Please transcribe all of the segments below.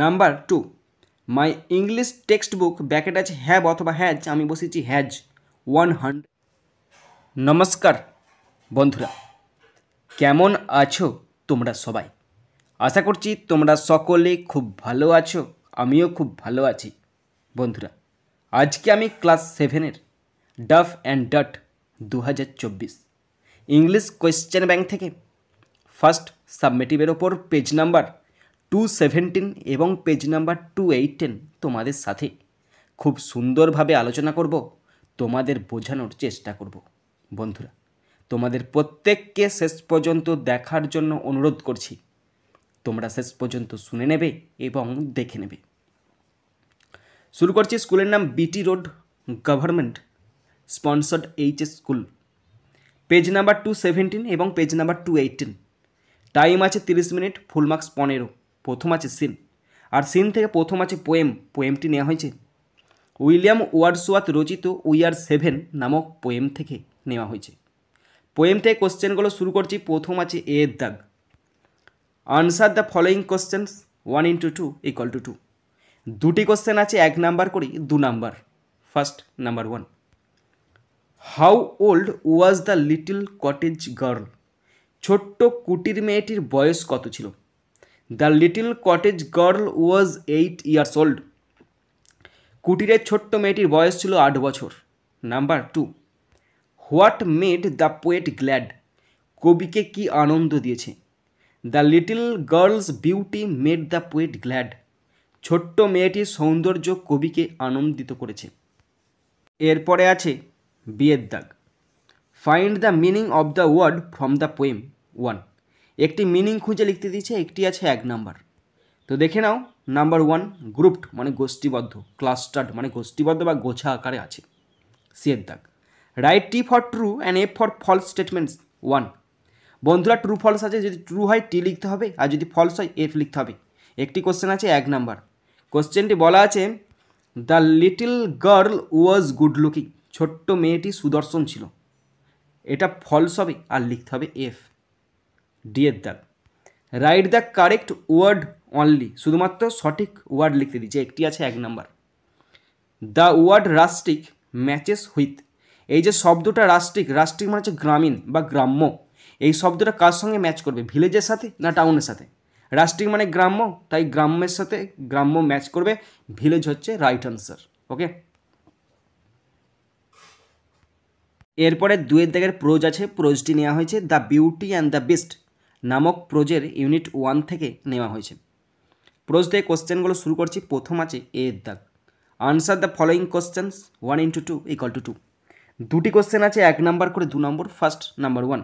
number two my English textbook bracket আছে have অথবা has আমি বসেছি হ্যাজ ওয়ান হান্ড্রেড নমস্কার বন্ধুরা কেমন আছো তোমরা সবাই আশা করছি তোমরা সকলে খুব ভালো আছো আমিও খুব ভালো আছি বন্ধুরা আজকে আমি ক্লাস সেভেনের ডাফ অ্যান্ড ডাট দু হাজার চব্বিশ ইংলিশ কোয়েশ্চেন ব্যাংক থেকে ফার্স্ট সাবমেটিভের ওপর পেজ নাম্বার টু সেভেন্টিন এবং পেজ নাম্বার টু এইটেন তোমাদের সাথে খুব সুন্দরভাবে আলোচনা করব তোমাদের বোঝানোর চেষ্টা করব বন্ধুরা তোমাদের প্রত্যেককে শেষ পর্যন্ত দেখার জন্য অনুরোধ করছি তোমরা শেষ পর্যন্ত শুনে নেবে এবং দেখে নেবে শুরু করছি স্কুলের নাম BT road government sponsored HS school page number two seventeen এবং page number two eighteen time আছে তিরিশ মিনিট ফুল মার্কস পনেরো প্রথম আছে সিন আর সিন থেকে প্রথম আছে পোয়েম পোয়েমটি নেওয়া হয়েছে উইলিয়াম ওয়ার্ডসওয়ার্থ রচিত উই আর সেভেন নামক পোয়েম থেকে নেওয়া হয়েছে পোয়েম থেকে কোশ্চেনগুলো শুরু করছি প্রথম আছে এ এর দাগ answer the following questions one into two equal to two দুটি কোশ্চেন আছে এক নাম্বার করি দু number first number one how old was the little cottage girl ছোট্ট কুটির মেয়েটির বয়স কত ছিল the little cottage girl was eight years old কুটিরের ছোট্ট মেয়েটির বয়স ছিল আট বছর number two what made the poet glad কবিকে কি আনন্দ দিয়েছে the little girl's beauty made the poet glad ছোট্ট মেয়েটির সৌন্দর্য কবিকে আনন্দিত করেছে এরপরে আছে বিয়ের দাগ find the meaning of the word from the poem one একটি মিনিং খুঁজে লিখতে দিয়েছে একটি আছে এক নাম্বার তো দেখে নাও নাম্বার ওয়ান গ্রুপড মানে গোষ্ঠীবদ্ধ ক্লাস্টার্ড মানে গোষ্ঠীবদ্ধ বা গোছা আকারে আছে সিয়ের দাগ write T for true and F for false statements one বন্ধুরা ট্রু ফলস আছে যদি ট্রু হয় টি লিখতে হবে আর যদি ফলস হয় এফ লিখতে হবে একটি কোশ্চেন আছে এক নাম্বার কোশ্চেনটি বলা আছে the little girl was good looking ছোট্ট মেয়েটি সুদর্শন ছিল এটা ফলস হবে আর লিখতে হবে এফ ডি এর দাগ write the correct word only শুধুমাত্র সঠিক ওয়ার্ড লিখতে দিচ্ছে একটি আছে এক number the word rustic matches with এই যে শব্দটা রাস্টিক রাস্টিক মানে হচ্ছে গ্রামীণ বা গ্রাম্য এই শব্দটা কার সঙ্গে ম্যাচ করবে ভিলেজের সাথে না টাউনের সাথে রাস্টিক মানে গ্রাম্য তাই গ্রাম্যের সাথে গ্রাম্য ম্যাচ করবে ভিলেজ হচ্ছে রাইট আনসার ওকে এরপরে দুয়ের দাগের প্রোজ আছে প্রোজটি নেওয়া হয়েছে the beauty and the beast নামক প্রোজের ইউনিট ওয়ান থেকে নেওয়া হয়েছে প্রোজ থেকে কোশ্চেনগুলো শুরু করছি প্রথম আছে এ এর দাগ answer the following questions one into two equal to two দুটি কোশ্চেন আছে এক নাম্বার করে দু number first number one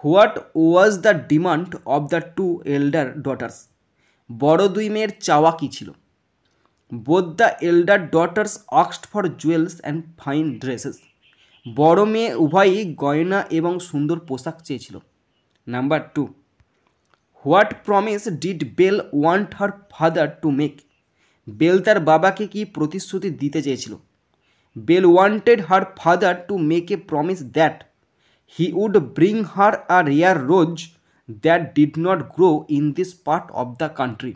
what was the demand of the two elder daughters বড় দুই মেয়ের চাওয়া কী ছিল বোধ দ্য এল্ডার ডটার্স অক্সড for jewels and fine dresses বড় মেয়ে উভয়ই গয়না এবং সুন্দর পোশাক চেয়েছিল number two what promise did Belle want her father to make bell তার বাবাকে কি প্রতিশ্রুতি দিতে চেয়েছিল Belle wanted her father to make a promise that he would bring her a rare rose that did not grow in this part of the country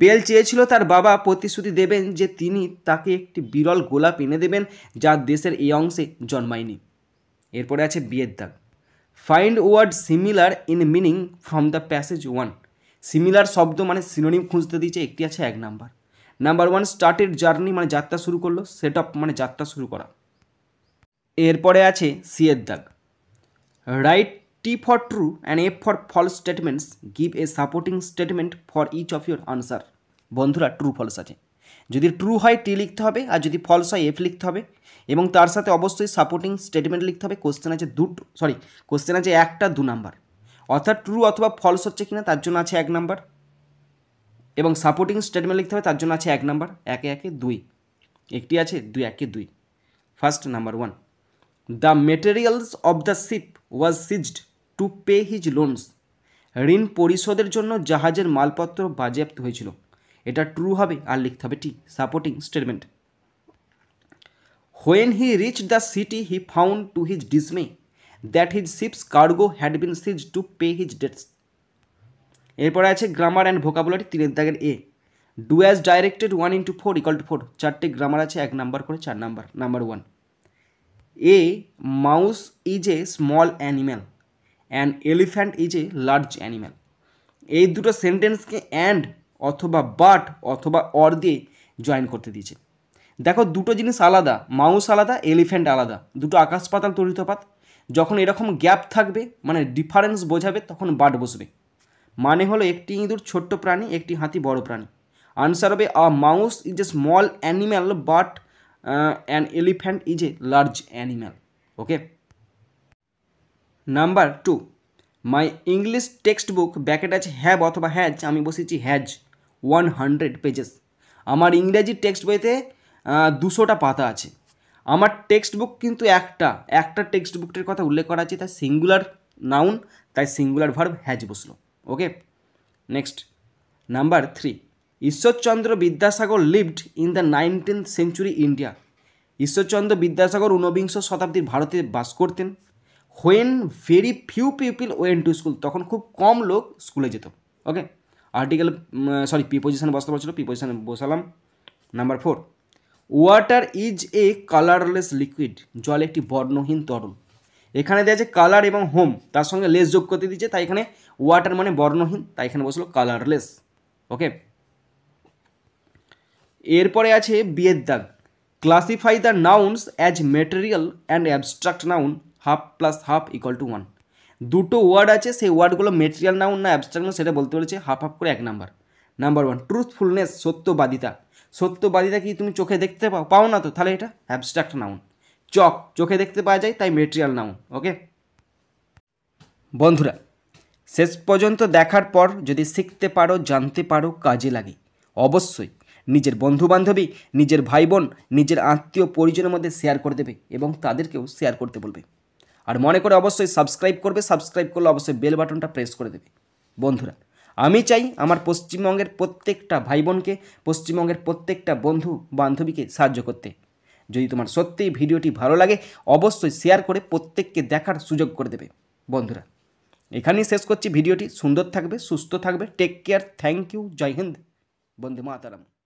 Belle চেয়েছিল তার বাবা প্রতিশ্রুতি দেবেন যে তিনি তাকে একটি বিরল গোলাপ এনে দেবেন যা দেশের এই অংশে জন্মায়নি এরপরে আছে বিয়ের দাগ find word similar in meaning from the passage one similar শব্দ মানে সিনোনিম খুঁজতে দিয়েছে একটি আছে এক number number one started journey মানে যাত্রা শুরু করলো সেট আপ মানে যাত্রা শুরু করা এরপরে আছে সিয়ের দাগ write T for true and F for false statements give a supporting statement for each of your answer বন্ধুরা ট্রু ফলস আছে যদি ট্রু হয় টি লিখতে হবে আর যদি ফলস হয় এফ লিখতে হবে এবং তার সাথে অবশ্যই সাপোর্টিং স্টেটমেন্ট লিখতে হবে কোশ্চেন আছে দুটো সরি কোশ্চেন আছে একটা দু নাম্বার অর্থাৎ ট্রু অথবা ফলস হচ্ছে কিনা তার জন্য আছে এক নাম্বার এবং সাপোর্টিং স্টেটমেন্ট লিখতে হবে তার জন্য আছে এক নাম্বার একে একে দুই একটি আছে দুই একে দুই first number one the materials of the ship was seized to pay his loans ঋণ পরিশোধের জন্য জাহাজের মালপত্র বাজেয়াপ্ত হয়েছিল এটা ট্রু হবে আর লিখতে হবে T supporting statement when he reach the city he found to his dismay that his ship's cargo had been seize to pay his debts এরপরে আছে গ্রামার অ্যান্ড ভোকাবুলারি তিনের দাগের A do as directed one into four equal to four চারটে grammar আছে এক number করে চার number number one a mouse is a small animal and elephant is a large animal এই দুটো সেন্টেন্সকে অ্যান্ড অথবা বাট অথবা অর দিয়ে জয়েন করতে দিয়েছে দেখো দুটো জিনিস আলাদা মাউস আলাদা এলিফ্যান্ট আলাদা দুটো আকাশ পাতাল তরিতপাত যখন এরকম গ্যাপ থাকবে মানে ডিফারেন্স বোঝাবে তখন বাট বসবে মানে হলো একটি ইঁদুর ছোট্ট প্রাণী একটি হাতি বড় প্রাণী আনসার হবে a mouse is a small animal but an elephant is a large animal okay number two my English textbook bracket আছে হ্যাব অথবা হ্যাজ আমি বসেছি হ্যাজ ওয়ান হান্ড্রেড পেজেস আমার ইংরাজি টেক্সট বইতে দুশোটা পাতা আছে আমার টেক্সট বুক কিন্তু একটা একটা টেক্সট বুকটির কথা উল্লেখ করা আছে তাই সিঙ্গুলার নাউন তাই সিঙ্গুলার ভার্ব হ্যাজ বসলো okay next number three Ishwarchandra Vidyasagar lived in the nineteen century India Ishwarchandra Vidyasagar ঊনবিংশ শতাব্দীর ভারতে বাস করতেন when very few people went to school তখন খুব কম লোক স্কুলে যেত ওকে আর্টিকেল সরি প্রিপোজিশান বসতে পি প্রিপোজিশান বসালাম number four water is a colourless liquid জল একটি বর্ণহীন তরল এখানে দেওয়া আছে কালার এবং হোম তার সঙ্গে লেস যোগ করতে দিচ্ছে তাই এখানে ওয়াটার মানে বর্ণহীন তাই এখানে বসলো কালারলেস ওকে এরপরে আছে বিয়ের দাগ classify the nouns as material and abstract noun half plus half equal to one দুটো ওয়ার্ড আছে সেই ওয়ার্ডগুলো মেটেরিয়াল নাউন না অ্যাবস্ট্রাক্ট সেটা বলতে বলেছে হাফ হাফ করে এক নাম্বার নাম্বার ওয়ান ট্রুথফুলনেস সত্যবাদিতা সত্যবাদিতা কি তুমি চোখে দেখতে পাও পাও না তো তাহলে এটা অ্যাবস্ট্রাক্ট নাউন চক চোখে দেখতে পাওয়া যায় তাই মেটেরিয়াল নাউন ওকে বন্ধুরা শেষ পর্যন্ত দেখার পর যদি শিখতে পারো জানতে পারো কাজে লাগে অবশ্যই নিজের বন্ধুবান্ধবী নিজের ভাই বোন নিজের আত্মীয় পরিজনের মধ্যে শেয়ার করে দেবে এবং তাদেরকেও শেয়ার করতে বলবে আর মনে করে অবশ্যই সাবস্ক্রাইব করবে সাবস্ক্রাইব করলে অবশ্যই বেল বাটনটা প্রেস করে দেবে বন্ধুরা আমি চাই আমার পশ্চিমবঙ্গের প্রত্যেকটা ভাই বোনকে পশ্চিমবঙ্গের প্রত্যেকটা বন্ধু বান্ধবীকে সাহায্য করতে যদি তোমার সত্যিই ভিডিওটি ভালো লাগে অবশ্যই শেয়ার করে প্রত্যেককে দেখার সুযোগ করে দেবে বন্ধুরা এখানেই শেষ করছি ভিডিওটি সুন্দর থাকবে সুস্থ থাকবে টেক কেয়ার থ্যাংক ইউ জয় হিন্দ বন্ধু মাতারাম